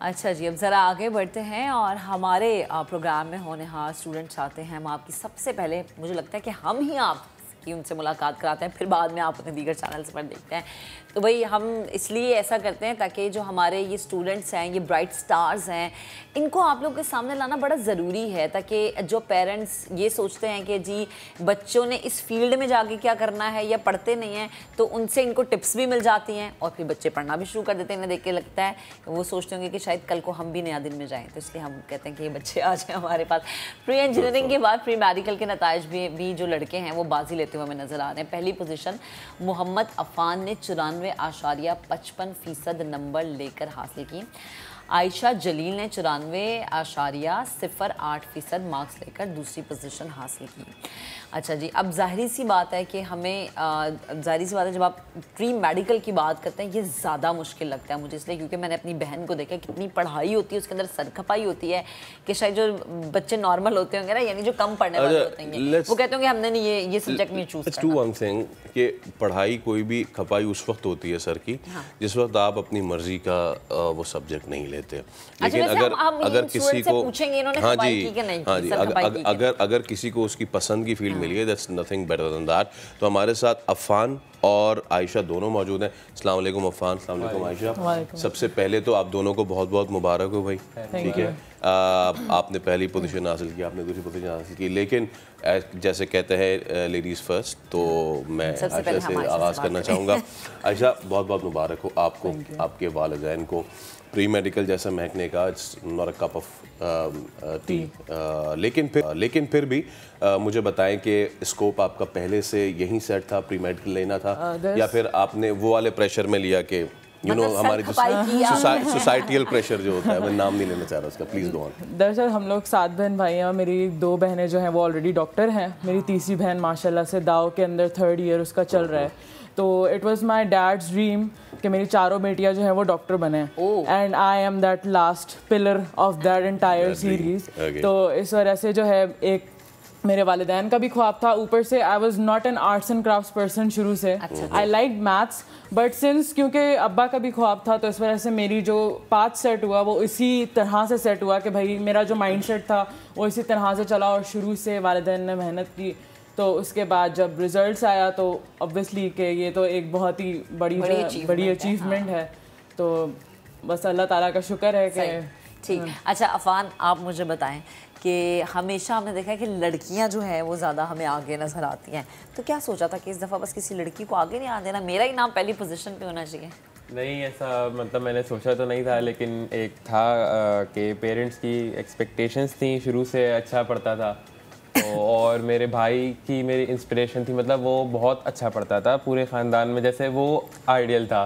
अच्छा जी अब ज़रा आगे बढ़ते हैं और हमारे प्रोग्राम में होने हार स्टूडेंट्स आते हैं हम आपकी सबसे पहले मुझे लगता है कि हम ही आप की उनसे मुलाकात कराते हैं फिर बाद में आप उन्हें दीगर चैनल्स पर देखते हैं तो भाई हम इसलिए ऐसा करते हैं ताकि जो हमारे ये स्टूडेंट्स हैं ये ब्राइट स्टार्स हैं इनको आप लोग के सामने लाना बड़ा ज़रूरी है ताकि जो पेरेंट्स ये सोचते हैं कि जी बच्चों ने इस फील्ड में जाके क्या करना है या पढ़ते नहीं हैं तो उनसे इनको टिप्स भी मिल जाती हैं और फिर बच्चे पढ़ना भी शुरू कर देते हैं इन्हें देख के लगता है वो सोचते होंगे कि शायद कल को हम भी नया दिन में जाएँ तो इसलिए हम कहते हैं कि ये बच्चे आ जाएँ हमारे पास प्री इंजीनियरिंग के बाद प्री मेडिकल के नतज भी, भी जो लड़के हैं वो बाजी लेते करते हुए हमें नजर आ रहे हैं पहली पोजीशन मोहम्मद अफान ने चौरानवे आशारिया पचपन फीसद नंबर लेकर हासिल की आयशा जलील ने चौरानवे आशारिया सिफर आठ फ़ीसद मार्क्स लेकर दूसरी पोजीशन हासिल की अच्छा जी अब ज़ाहरी सी बात है कि हमें ज़ाहरी सी बात है जब आप प्री मेडिकल की बात करते हैं ये ज़्यादा मुश्किल लगता है मुझे इसलिए क्योंकि मैंने अपनी बहन को देखा कितनी पढ़ाई होती है उसके अंदर सरखपाई होती है कि शायद जो बच्चे नॉर्मल होते होंगे ना यानी जो कम पढ़ने वाले होते हैं वो कहते होंगे हमने ये ये सब्जेक्ट नहीं चूज टू वन थिंग कि पढ़ाई कोई भी खपाई उस वक्त होती है सर की हाँ। जिस वक्त आप अपनी मर्जी का वो सब्जेक्ट नहीं लेते हैं अच्छा, लेकिन अगर अगर किसी को हाँ जी हाँ जी अगर अगर किसी को उसकी पसंद की फील्ड हाँ। मिली है that's nothing better than that तो हमारे साथ अफान और आयशा दोनों मौजूद हैं अस्सलाम वालेकुम अफान अस्सलाम वालेकुम आयशा सबसे पहले तो आप दोनों को बहुत बहुत मुबारक हो भाई ठीक है आपने पहली पोजीशन हासिल की आपने दूसरी पोजीशन हासिल की लेकिन जैसे कहते हैं लेडीज़ फर्स्ट तो मैं आयशा से आगाज़ करना चाहूँगा आयशा बहुत बहुत मुबारक हो आपको आपके वालदेन को प्री मेडिकल जैसा महकने का it's not a cup of tea लेकिन फिर लेकिन फिर भी आ, uh, मुझे बताएं कि स्कोप आपका पहले से यहीं सेट था प्री मेडिकल लेना था uh, या फिर आपने वो वाले प्रेशर में लिया कि यू नो मतलब हमारी जो सोसाइटियल प्रेशर जो होता है मैं नाम नहीं लेना चाह रहा उसका प्लीज गो दरअसल हम लोग सात बहन भाई हैं मेरी दो बहनें जो हैं वो ऑलरेडी डॉक्टर हैं मेरी तीसरी बहन माशाल्लाह से दाव के अंदर थर्ड ईयर उसका चल रहा है तो it was my dad's dream कि मेरी चारों बेटियां जो हैं वो डॉक्टर बने and I am that last pillar of that entire series तो इस वजह से जो है एक मेरे वालदेन का भी ख्वाब था ऊपर से I was not an arts and craft person शुरू से I like maths but since क्योंकि अब्बा का भी ख्वाब था तो इस वजह से मेरी जो पाथ सेट हुआ वो इसी तरह से सेट हुआ कि भाई मेरा जो माइंड सेट था वो इसी तरह से चला और शुरू से वालदेन ने मेहनत की तो उसके बाद जब रिज़ल्ट आया तो ऑब्वियसली कि ये तो एक बहुत ही बड़ी बड़ी अचीवमेंट है, हाँ। है तो बस अल्लाह ताला का शुक्र है कि ठीक हाँ। अच्छा अफान आप मुझे बताएं कि हमेशा हमने देखा है कि लड़कियां जो हैं वो ज़्यादा हमें आगे नज़र आती हैं तो क्या सोचा था कि इस दफ़ा बस किसी लड़की को आगे नहीं आ देना मेरा ही नाम पहली पोजिशन पर होना चाहिए नहीं ऐसा मतलब मैंने सोचा तो नहीं था लेकिन एक था कि पेरेंट्स की एक्सपेक्टेशंस थी शुरू से अच्छा पढ़ता था और मेरे भाई की मेरी इंस्पिरेशन थी मतलब वो बहुत अच्छा पढ़ता था पूरे ख़ानदान में जैसे वो आइडियल था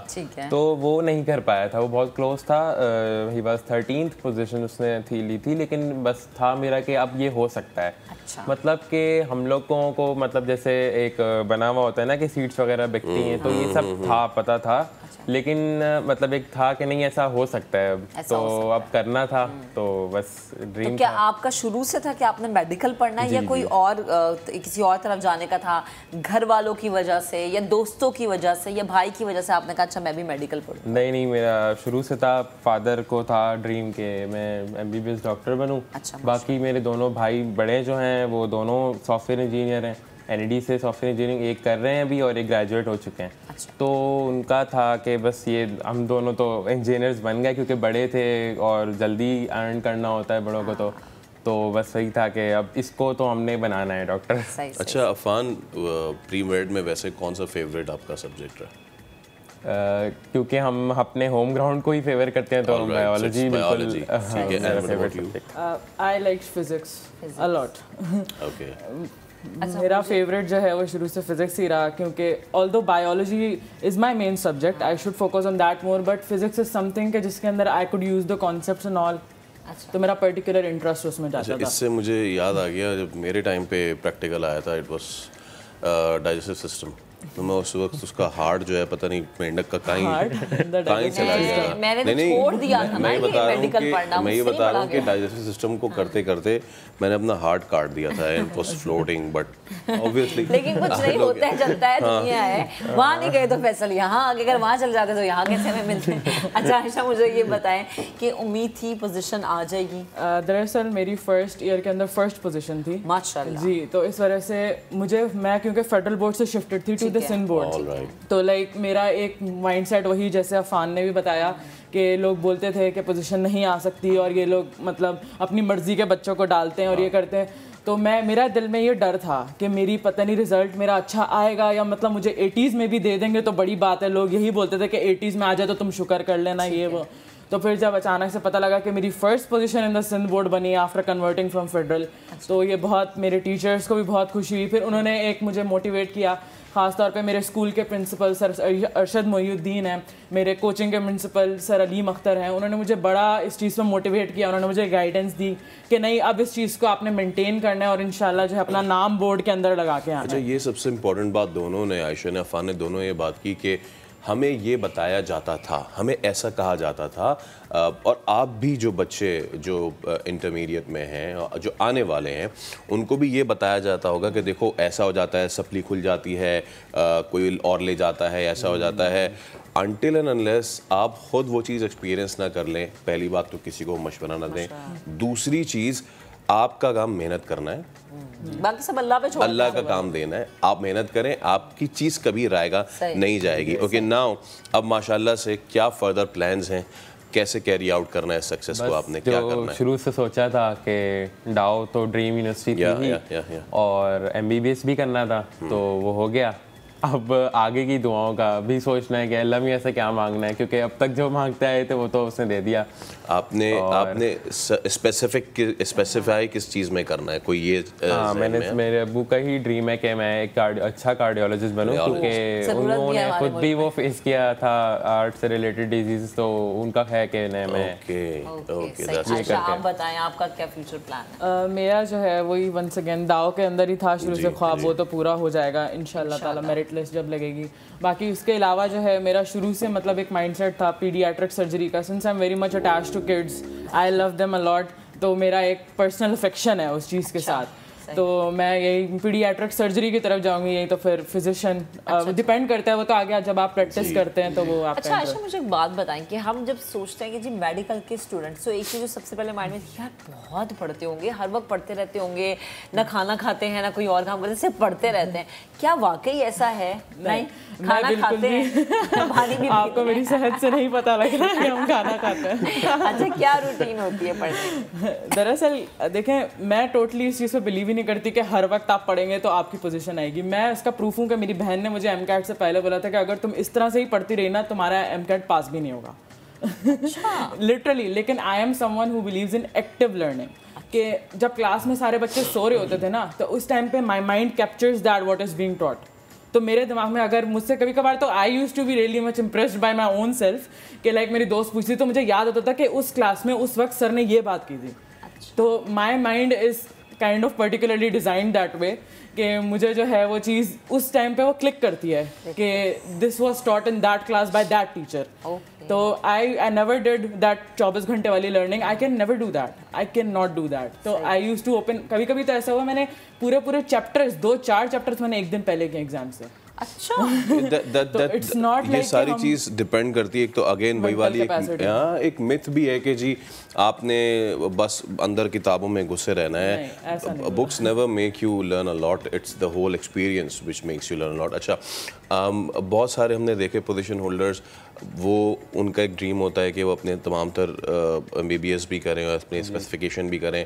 तो वो नहीं कर पाया था वो बहुत क्लोज था ही बस थर्टीन पोजिशन उसने थी ली थी लेकिन बस था मेरा कि अब ये हो सकता है अच्छा। मतलब कि हम लोगों को मतलब जैसे एक बना हुआ होता है ना कि सीट्स वगैरह बिकती हैं तो ये सब हम्म, हम्म, हम्म, था पता था लेकिन मतलब एक था कि नहीं ऐसा हो सकता है अब तो अब करना था हम्म। तो बस ड्रीम तो क्या आपका शुरू से था कि आपने मेडिकल पढ़ना है या कोई और किसी और तरफ जाने का था घर वालों की वजह से या दोस्तों की वजह से या भाई की वजह से आपने कहा अच्छा मैं भी मेडिकल पढ़ू नहीं नहीं मेरा शुरू से था फादर को था ड्रीम के मैं एम डॉक्टर बनूँ अच्छा बाकी मेरे दोनों भाई बड़े जो हैं वो दोनों सॉफ्टवेयर इंजीनियर हैं एन से सॉफ्टवेयर इंजीनियरिंग एक कर रहे हैं अभी और एक ग्रेजुएट हो चुके हैं अच्छा। तो उनका था कि बस ये हम दोनों तो इंजीनियर्स बन गए क्योंकि बड़े थे और जल्दी अर्न करना होता है बड़ों को तो हाँ। तो बस वही था कि अब इसको तो हमने बनाना है डॉक्टर अच्छा अफान प्री मेड में वैसे कौन सा फेवरेट आपका सब्जेक्ट रहा क्योंकि हम अपने होम ग्राउंड को ही फेवर करते हैं तो बायोलॉजी बिल्कुल आई लाइक फिजिक्स ओके अच्छा मेरा फेवरेट जो है वो शुरू से फिजिक्स ही रहा क्योंकि although biology is my main subject I should focus on that more but physics is something जिसके अंदर I could use the concept in all तो मेरा पर्टिकुलर इंटरेस्ट उसमें जाता अच्छा, था इससे मुझे याद आ गया जब मेरे टाइम पे प्रैक्टिकल आया था इट वॉज डाइजेस्टिव सिस्टम तो मैं उस वक्त उसका हार्ट जो है पता नहीं मेंढक का कहीं कहीं चला गया मैंने तो नहीं, छोड़ दिया मैं, मैं बता रहा हूँ मैं ये बता रहा हूँ कि डाइजेस्टिव सिस्टम को करते करते मैंने अपना हार्ट काट दिया था and was floating but obviously लेकिन कुछ नहीं होता है चलता है हाँ। दुनिया है वहाँ नहीं गए तो फैसल यहाँ आगे अगर वहाँ चल जाते तो यहाँ कैसे हमें मिलते अच्छा आयशा मुझे ये बताएं कि उम्मीद थी पोजीशन आ जाएगी दरअसल मेरी फर्स्ट ईयर के अंदर फर्स्ट पोजीशन थी माशाल्लाह जी तो इस वजह से मुझे मैं क्योंकि फेडरल बोर्ड से शिफ्टेड थी द सिन बोर्ड तो लाइक मेरा एक माइंडसेट वही जैसे अफान ने भी बताया कि लोग बोलते थे कि पोजीशन नहीं आ सकती और ये लोग मतलब अपनी मर्ज़ी के बच्चों को डालते हैं और ये हाँ। करते हैं तो मैं मेरा दिल में ये डर था कि मेरी पता नहीं रिजल्ट मेरा अच्छा आएगा या मतलब मुझे एटीज़ में भी दे देंगे तो बड़ी बात है लोग यही बोलते थे कि एटीज़ में आ जाए तो तुम शुक्र कर लेना ये वो तो फिर जब अचानक से पता लगा कि मेरी first position in the Sindh board बनी आफ्टर कन्वर्टिंग फ्रॉम फेडरल तो ये बहुत मेरे टीचर्स को भी बहुत खुशी हुई फिर उन्होंने एक मुझे मोटिवेट किया ख़ासतौर पे मेरे स्कूल के प्रिंसिपल सर अरशद मोहुद्दीन हैं मेरे कोचिंग के प्रिंसिपल सर अलीम अख्तर हैं उन्होंने मुझे बड़ा इस चीज़ पर मोटिवेट किया उन्होंने मुझे गाइडेंस दी कि नहीं अब इस चीज़ को आपने मेंटेन करना है और इन जो है अपना नाम बोर्ड के अंदर लगा के आना अच्छा ये सबसे इम्पोर्टेंट बात दोनों ने आयशा ने अफान ने दोनों ये बात की कि हमें ये बताया जाता था हमें ऐसा कहा जाता था और आप भी जो बच्चे जो इंटरमीडिएट में हैं जो आने वाले हैं उनको भी ये बताया जाता होगा कि देखो ऐसा हो जाता है सप्ली खुल जाती है कोई और ले जाता है ऐसा हो जाता है अनटिल एंड अनलेस आप ख़ुद वो चीज़ एक्सपीरियंस ना कर लें पहली बात तो किसी को मशवरा ना दें दूसरी चीज़ आपका काम मेहनत करना है बाकी सब अल्लाह पे छोड़ अल्लाह का काम देना है आप मेहनत करें आपकी चीज़ कभी रायगा नहीं जाएगी ओके नाउ अब माशाल्लाह से क्या फर्दर प्लान्स हैं कैसे कैरी आउट करना है सक्सेस को आपने क्या करना है शुरू से सोचा था कि डाओ तो ड्रीम यूनिवर्सिटी थी और एमबीबीएस भी करना था hmm. तो वो हो गया अब आगे की दुआओं का भी सोचना है कि अल्लाह मियाँ से क्या मांगना है क्योंकि अब तक जो मांगते आए थे वो तो उसने दे दिया आपने और... आपने स्पेसिफिक स्पेसिफाई किस चीज़ में करना है कोई ये हाँ मैंने मेरे अबू का ही ड्रीम है कि मैं एक कार्ड, अच्छा कार्डियोलॉजिस्ट बनूं क्योंकि उन्होंने खुद भी वो फेस किया था आर्ट से रिलेटेड डिजीज तो उनका है कि नहीं मैं अच्छा, मेरा जो है वही वंस अगेन दाव के अंदर ही था शुरू से ख्वाब वो तो पूरा हो जाएगा इंशाल्लाह ताला मेरिट वेटलेस जब लगेगी बाकी उसके अलावा जो है मेरा शुरू से मतलब एक माइंडसेट था पीडियाट्रिक सर्जरी का since I am very much attached to kids I love them a lot तो मेरा एक पर्सनल अफेक्शन है उस चीज़ के अच्छा। साथ तो मैं यही पीडियाट्रिक सर्जरी की तरफ जाऊंगी यही तो फिर फिजिशियन अच्छा, डिपेंड अच्छा। करता है वो तो आगे जब आप प्रैक्टिस करते हैं तो वो आप अच्छा आशा मुझे एक बात बताएं कि हम जब सोचते हैं कि जी मेडिकल के स्टूडेंट्स तो एक चीज़ जो सबसे पहले माइंड में यार बहुत पढ़ते होंगे हर वक्त पढ़ते रहते होंगे ना खाना खाते हैं ना कोई और काम करते सिर्फ पढ़ते हम्म। रहते हैं क्या वाकई ऐसा है नहीं खाना खाते हैं आपको मेरी सेहत से नहीं पता लग रहा है हम खाना खाते हैं अच्छा क्या रूटीन होती है पढ़ने दरअसल देखें मैं टोटली इस चीज़ पर बिलीव ही नहीं करती कि हर वक्त आप पढ़ेंगे तो आपकी पोजीशन आएगी मैं इसका प्रूफ हूँ कि मेरी बहन ने मुझे एम से पहले बोला था कि अगर तुम इस तरह से ही पढ़ती रही ना तुम्हारा एम पास भी नहीं होगा लिटरली अच्छा। लेकिन I am someone who believes in active learning कि जब क्लास में सारे बच्चे सो रहे होते थे ना तो उस टाइम पे my mind captures that what is being taught तो मेरे दिमाग में अगर मुझसे कभी कभार तो I used to be really much impress by my own self कि लाइक मेरी दोस्त पूछती तो मुझे याद होता था कि उस क्लास में उस वक्त सर ने ये बात की थी अच्छा। तो my mind is kind of particularly design that way कि मुझे जो है वो चीज़ उस टाइम पे वो क्लिक करती है कि this was taught in that class by that teacher तो I I never did that चौबीस घंटे वाली learning I can never do that I can not do that तो आई यूज टू ओपन कभी कभी तो ऐसा हुआ मैंने पूरे पूरे चैप्टर्स दो चार चैप्टर्स मैंने एक दिन पहले के एग्जाम से अच्छा तो ये सारी चीज डिपेंड करती है एक तो अगेन वही वाली यहाँ एक मिथ हाँ, भी है कि जी आपने बस अंदर किताबों में घुसे रहना है books never make you learn a lot it's the whole experience which makes you learn lot अच्छा um, बहुत सारे हमने देखे पोजिशन होल्डर्स वो उनका एक ड्रीम होता है कि वो अपने तमाम तर एम बी बी एस भी करें और अपने स्पेसिफिकेशन भी करें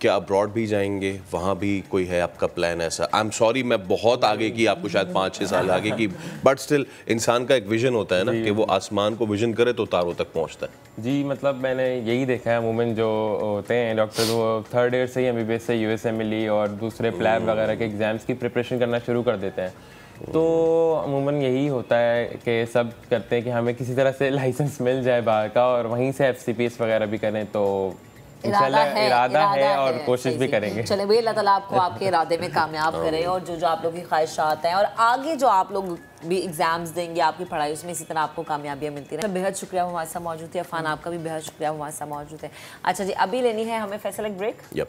क्या अब्रॉड भी जाएंगे वहाँ भी कोई है आपका प्लान ऐसा आई एम सॉरी मैं बहुत आगे की आपको शायद पाँच छः साल आगे की बट स्टिल इंसान का एक विजन होता है ना कि वो आसमान को विजन करे तो तारों तक पहुँचता है जी मतलब मैंने यही देखा है वुमेन जो होते हैं डॉक्टर वो थर्ड ईयर से ही एम से यू ए मिली और दूसरे प्लान hmm. वगैरह के एग्ज़ाम्स की प्रिपरेशन करना शुरू कर देते हैं तो अमूमन यही होता है कि सब करते हैं कि हमें किसी तरह से लाइसेंस मिल जाए बाहर का और वहीं से एफ वगैरह भी करें तो इरादा है इरादा है, है और कोशिश भी करेंगे चले वही अल्लाह ताला आपको आपके इरादे में कामयाब करे और जो जो आप लोग की ख्वाहिशात हैं और आगे जो आप लोग भी एग्जाम्स देंगे आपकी पढ़ाई उसमें इसी तरह आपको कामयाबियाँ मिलती रहे बेहद शुक्रिया हमारे साथ मौजूद है अफान हम्म। आपका भी बेहद शुक्रिया हमारे साथ मौजूद है अच्छा जी अभी लेनी है हमें फैसल एक ब्रेक